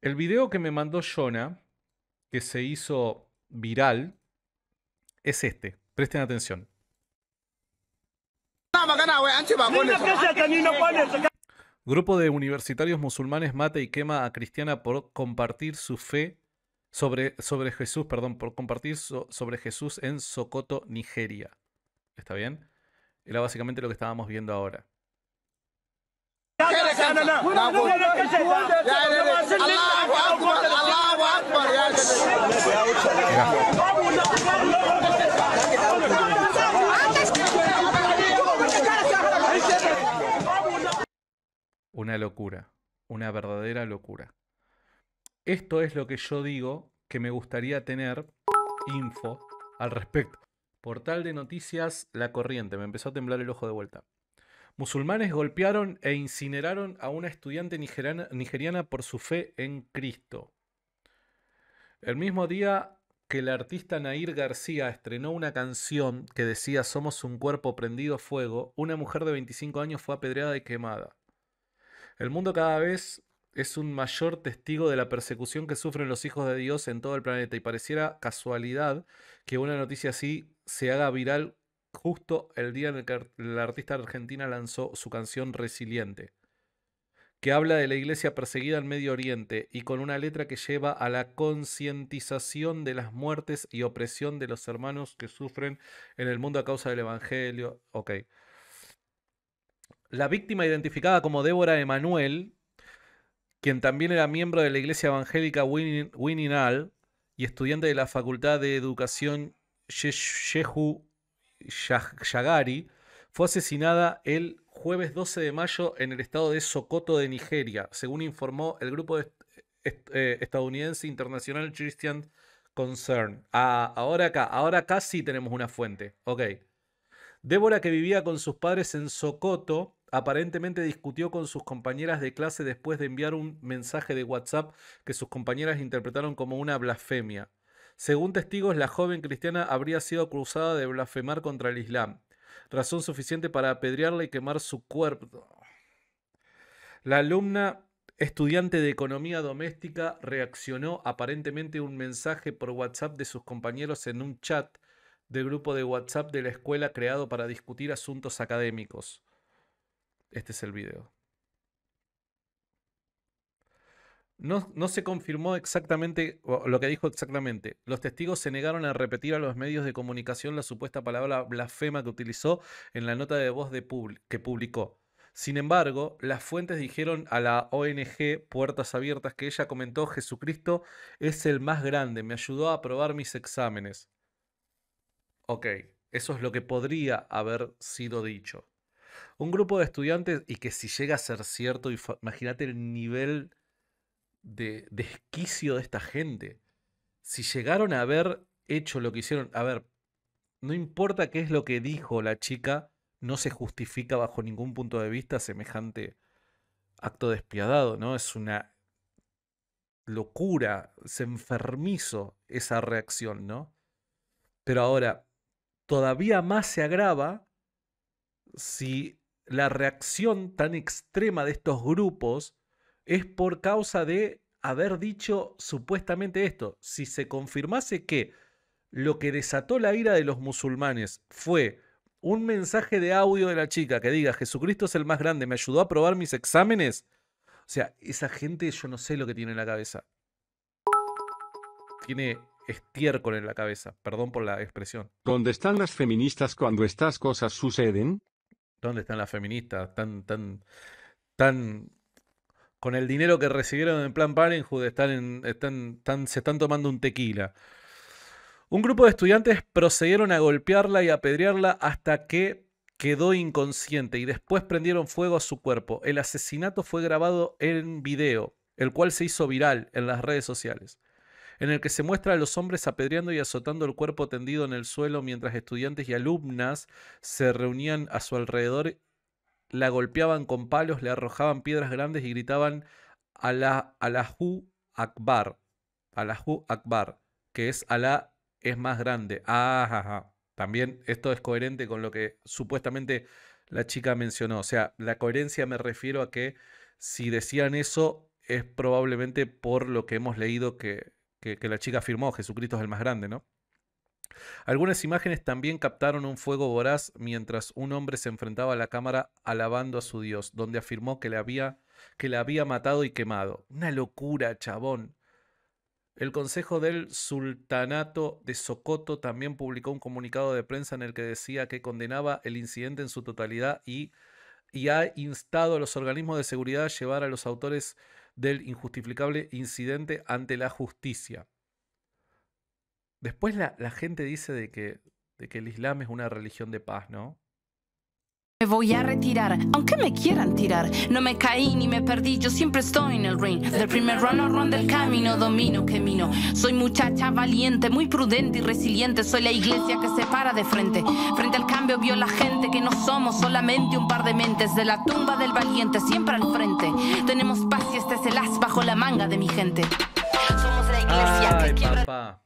El video que me mandó Jonah, que se hizo viral, es este. Presten atención. Grupo de universitarios musulmanes mata y quema a cristiana por compartir su fe sobre, Jesús, perdón, por compartir sobre Jesús en Sokoto, Nigeria. ¿Está bien? Era básicamente lo que estábamos viendo ahora. Una locura, una verdadera locura. Esto es lo que yo digo que me gustaría tener info al respecto. Portal de noticias La Corriente, me empezó a temblar el ojo de vuelta. Musulmanes golpearon e incineraron a una estudiante nigeriana, por su fe en Cristo. El mismo día que el artista Nair García estrenó una canción que decía Somos un cuerpo prendido a fuego, una mujer de 25 años fue apedreada y quemada. El mundo cada vez es un mayor testigo de la persecución que sufren los hijos de Dios en todo el planeta y pareciera casualidad que una noticia así se haga viral justo el día en el que la artista argentina lanzó su canción Resiliente, que habla de la iglesia perseguida en Medio Oriente y con una letra que lleva a la concientización de las muertes y opresión de los hermanos que sufren en el mundo a causa del Evangelio. Ok. La víctima identificada como Débora Emanuel, quien también era miembro de la iglesia evangélica Winning y estudiante de la Facultad de Educación Yeshu. Yagari fue asesinada el jueves 12 de mayo en el estado de Sokoto de Nigeria, según informó el grupo eh, estadounidense internacional Christian Concern. Ah, ahora acá, ahora acá sí tenemos una fuente. Ok. Débora, que vivía con sus padres en Sokoto, aparentemente discutió con sus compañeras de clase después de enviar un mensaje de WhatsApp que sus compañeras interpretaron como una blasfemia. Según testigos, la joven cristiana habría sido acusada de blasfemar contra el Islam, razón suficiente para apedrearla y quemar su cuerpo. La alumna estudiante de economía doméstica reaccionó aparentemente un mensaje por WhatsApp de sus compañeros en un chat del grupo de WhatsApp de la escuela creado para discutir asuntos académicos. Este es el video. No, se confirmó exactamente lo que dijo exactamente. Los testigos se negaron a repetir a los medios de comunicación la supuesta palabra blasfema que utilizó en la nota de voz que publicó. Sin embargo, las fuentes dijeron a la ONG Puertas Abiertas que ella comentó, Jesucristo es el más grande, me ayudó a aprobar mis exámenes. Ok, eso es lo que podría haber sido dicho. Un grupo de estudiantes, y que si llega a ser cierto, imagínate el nivel de desquicio de esta gente. Si llegaron a haber hecho lo que hicieron, a ver, no importa qué es lo que dijo la chica, no se justifica bajo ningún punto de vista semejante acto despiadado, ¿no? Es una locura, ...se enfermizo esa reacción, ¿no? Pero ahora, todavía más se agrava si la reacción tan extrema de estos grupos es por causa de haber dicho supuestamente esto. Si se confirmase que lo que desató la ira de los musulmanes fue un mensaje de audio de la chica que diga, Jesucristo es el más grande, me ayudó a probar mis exámenes. O sea, esa gente yo no sé lo que tiene en la cabeza. Tiene estiércol en la cabeza, perdón por la expresión. ¿Dónde están las feministas cuando estas cosas suceden? ¿Dónde están las feministas? Tan, tan, tan con el dinero que recibieron en Plan Parenthood están, están, están se están tomando un tequila. Un grupo de estudiantes procedieron a golpearla y apedrearla hasta que quedó inconsciente y después prendieron fuego a su cuerpo. El asesinato fue grabado en video, el cual se hizo viral en las redes sociales, en el que se muestra a los hombres apedreando y azotando el cuerpo tendido en el suelo mientras estudiantes y alumnas se reunían a su alrededor la golpeaban con palos, le arrojaban piedras grandes y gritaban Alahu Akbar. Alahu Akbar, que es Alá es más grande. También esto es coherente con lo que supuestamente la chica mencionó. O sea, la coherencia me refiero a que si decían eso es probablemente por lo que hemos leído que la chica afirmó, Jesucristo es el más grande, ¿no? Algunas imágenes también captaron un fuego voraz mientras un hombre se enfrentaba a la cámara alabando a su Dios, donde afirmó que la había, que había matado y quemado. Una locura, chabón. El Consejo del Sultanato de Socoto también publicó un comunicado de prensa en el que decía que condenaba el incidente en su totalidad y ha instado a los organismos de seguridad a llevar a los autores del injustificable incidente ante la justicia. Después la, gente dice de que, de que el Islam es una religión de paz, ¿no? Me voy a retirar, aunque me quieran tirar. No me caí ni me perdí, yo siempre estoy en el ring. Del primer run al run del camino, domino, camino. Soy muchacha valiente, muy prudente y resiliente. Soy la iglesia que se para de frente. Frente al cambio vio la gente que no somos solamente un par de mentes. De la tumba del valiente, siempre al frente. Tenemos paz y este es el as bajo la manga de mi gente. Somos la iglesia Ay, que papá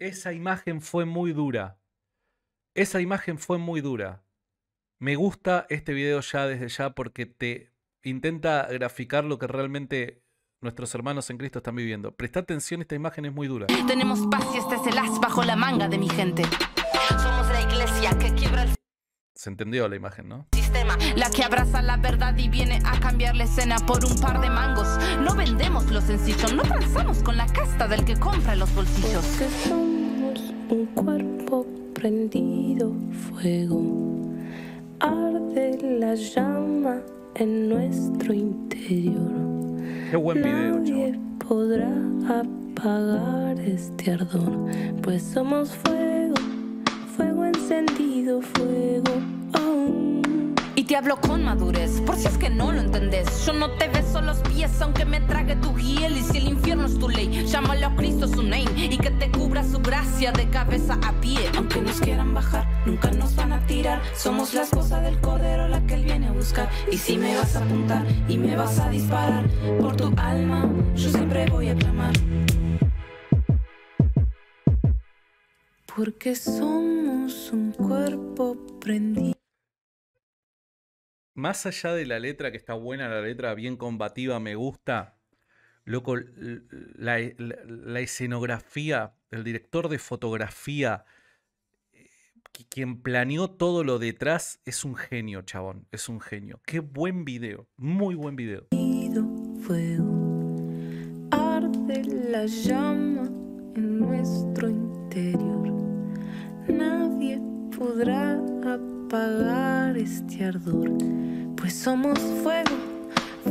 esa imagen fue muy dura. Esa imagen fue muy dura. Me gusta este video ya desde ya porque te intenta graficar lo que realmente nuestros hermanos en Cristo están viviendo. Presta atención, esta imagen es muy dura. Tenemos paz y este es el as bajo la manga de mi gente. Somos la iglesia que quiebra el... Se entendió la imagen, ¿no? Sistema, la que abraza la verdad y viene a cambiar la escena por un par de mangos. No vendemos lo sencillo, no transamos con la casta del que compra los bolsillos un cuerpo prendido fuego. Arde la llama en nuestro interior. Nadie podrá apagar este ardor, pues somos fuego, fuego encendido, fuego Y te hablo con madurez, por si es que no lo entendés. Yo no te beso los pies, aunque me trague tu hiel y si el infierno Llámalo a Cristo su name y que te cubra su gracia de cabeza a pie. Aunque nos quieran bajar, nunca nos van a tirar. Somos la esposa del cordero, la que él viene a buscar. Y si me vas a apuntar y me vas a disparar por tu alma, yo siempre voy a clamar. Porque somos un cuerpo prendido. Más allá de la letra, que está buena la letra, bien combativa, me gusta loco, e, la, la, escenografía, el director de fotografía, eh, quien planeó todo lo detrás es un genio, chabón. Es un genio. Qué buen video. Muy buen video. Fuego, arde la llama en nuestro interior. Nadie podrá apagar este ardor, pues somos fuego.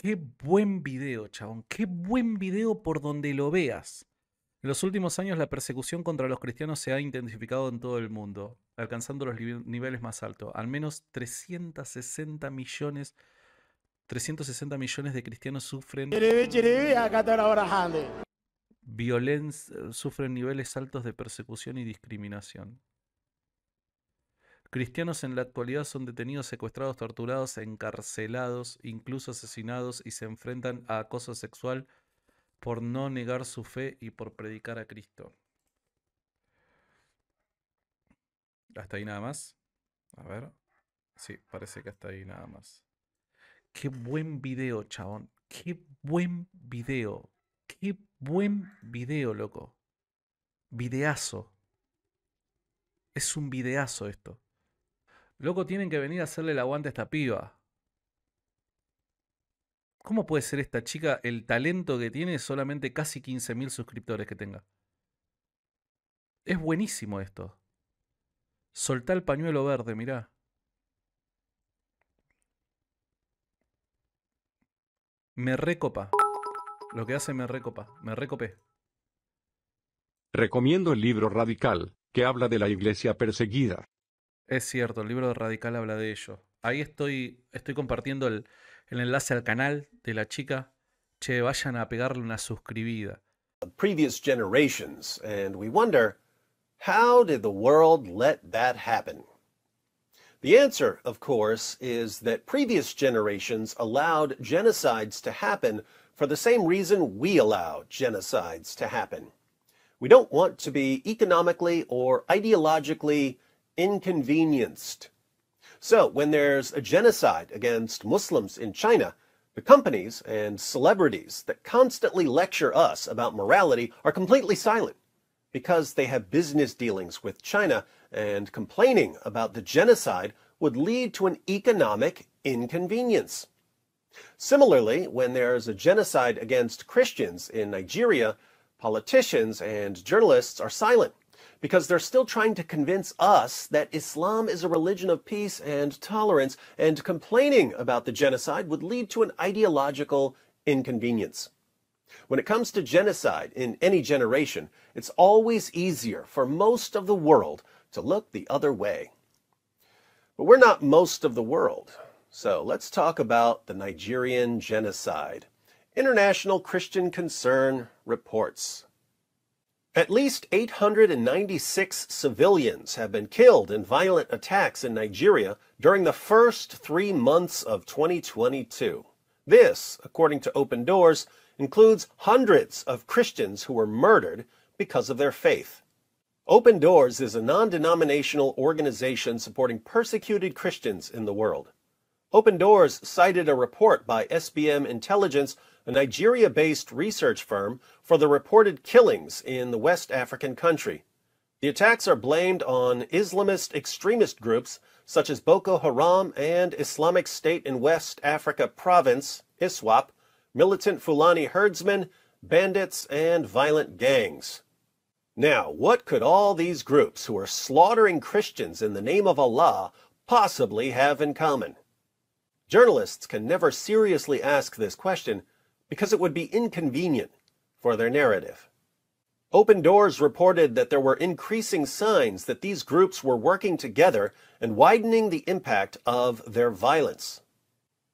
Qué buen video, chabón. Qué buen video por donde lo veas. En los últimos años la persecución contra los cristianos se ha intensificado en todo el mundo, alcanzando los niveles más altos. Al menos 360 millones, 360 millones de cristianos sufren... Violencia, sufren niveles altos de persecución y discriminación. Cristianos en la actualidad son detenidos, secuestrados, torturados, encarcelados, incluso asesinados y se enfrentan a acoso sexual por no negar su fe y por predicar a Cristo. Hasta ahí nada más. A ver. Sí, parece que hasta ahí nada más. Qué buen video, chabón. Qué buen video. Qué buen video, loco. Videazo. Es un videazo esto. Loco, tienen que venir a hacerle el aguante a esta piba. ¿Cómo puede ser esta chica el talento que tiene solamente casi 15.000 suscriptores que tenga? Es buenísimo esto. Soltá el pañuelo verde, mirá. Me recopa. Lo que hace me recopa. Me recopé. Recomiendo el libro Radical, que habla de la iglesia perseguida. Es cierto, el libro de Radical habla de ello. Ahí estoy, estoy compartiendo el, enlace al canal de la chica. Che, vayan a pegarle una suscribida. Previous generations, and we wonder, how did the world let that happen? The answer, of course, is that previous generations allowed genocides to happen for the same reason we allow genocides to happen. We don't want to be economically or ideologically inconvenienced. So when there's a genocide against Muslims in China, the companies and celebrities that constantly lecture us about morality are completely silent because they have business dealings with China and complaining about the genocide would lead to an economic inconvenience. Similarly, when there's a genocide against Christians in Nigeria, politicians and journalists are silent because they're still trying to convince us that Islam is a religion of peace and tolerance, and complaining about the genocide would lead to an ideological inconvenience. When it comes to genocide in any generation, it's always easier for most of the world to look the other way. But we're not most of the world, so let's talk about the Nigerian genocide. International Christian Concern reports at least 896 civilians have been killed in violent attacks in Nigeria during the first three months of 2022. This, according to Open Doors, includes hundreds of Christians who were murdered because of their faith. Open Doors is a non denominational organization supporting persecuted Christians in the world. Open Doors cited a report by SBM Intelligence a Nigeria based research firm, for the reported killings in the West African country. The attacks are blamed on Islamist extremist groups such as Boko Haram and Islamic State in West Africa Province, ISWAP, militant Fulani herdsmen, bandits, and violent gangs. Now, what could all these groups who are slaughtering Christians in the name of Allah possibly have in common? Journalists can never seriously ask this question because it would be inconvenient for their narrative. Open Doors reported that there were increasing signs that these groups were working together and widening the impact of their violence.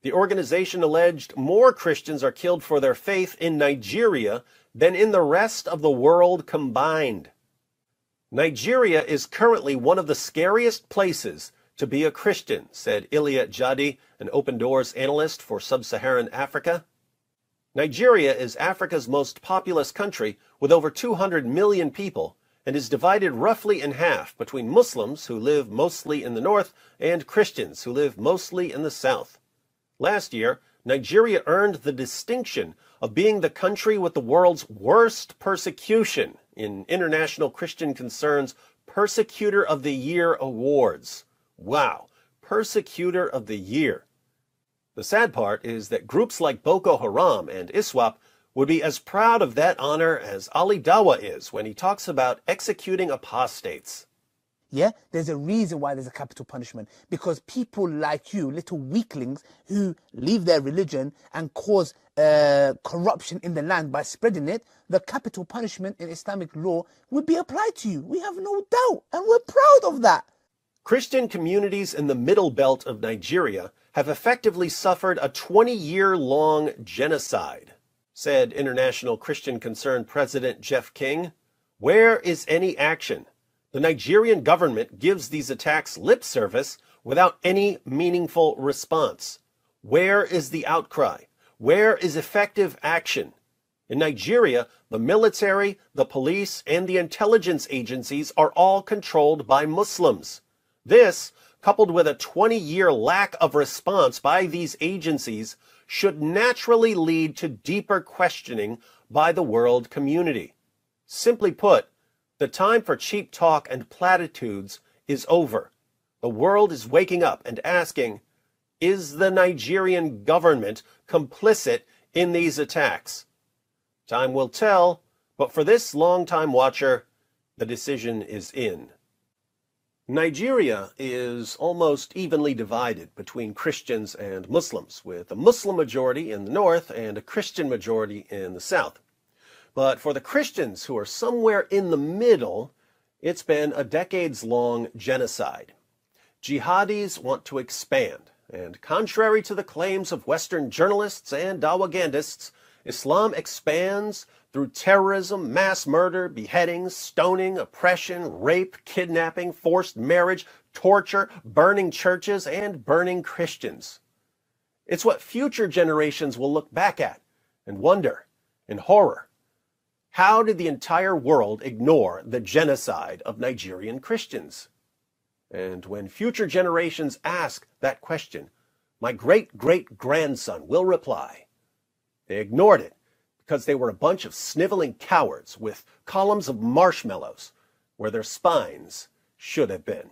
The organization alleged more Christians are killed for their faith in Nigeria than in the rest of the world combined. Nigeria is currently one of the scariest places to be a Christian, said Ilya Jadi, an Open Doors analyst for Sub-Saharan Africa. Nigeria is Africa's most populous country with over 200 million people and is divided roughly in half between Muslims who live mostly in the north and Christians who live mostly in the south. Last year, Nigeria earned the distinction of being the country with the world's worst persecution in International Christian Concern's Persecutor of the Year Awards. Wow, Persecutor of the Year. The sad part is that groups like Boko Haram and ISWAP would be as proud of that honor as Ali Dawa is when he talks about executing apostates. Yeah, there's a reason why there's a capital punishment because people like you, little weaklings, who leave their religion and cause uh, corruption in the land by spreading it, the capital punishment in Islamic law would be applied to you. We have no doubt, and we're proud of that. Christian communities in the Middle Belt of Nigeria have effectively suffered a 20 year long genocide, said International Christian Concern President Jeff King. Where is any action? The Nigerian government gives these attacks lip service without any meaningful response. Where is the outcry? Where is effective action? In Nigeria, the military, the police, and the intelligence agencies are all controlled by Muslims. This, coupled with a 20 year lack of response by these agencies, should naturally lead to deeper questioning by the world community. Simply put, the time for cheap talk and platitudes is over. The world is waking up and asking, is the Nigerian government complicit in these attacks? Time will tell, but for this long-time watcher, the decision is in. Nigeria is almost evenly divided between Christians and Muslims, with a Muslim majority in the north and a Christian majority in the south. But for the Christians who are somewhere in the middle, it's been a decades long genocide. Jihadis want to expand, and contrary to the claims of Western journalists and Dawagandists, Islam expands through terrorism, mass murder, beheadings, stoning, oppression, rape, kidnapping, forced marriage, torture, burning churches, and burning Christians. It's what future generations will look back at and wonder and horror. How did the entire world ignore the genocide of Nigerian Christians? And when future generations ask that question, my great great grandson will reply, they ignored it because they were a bunch of sniveling cowards with columns of marshmallows where their spines should have been.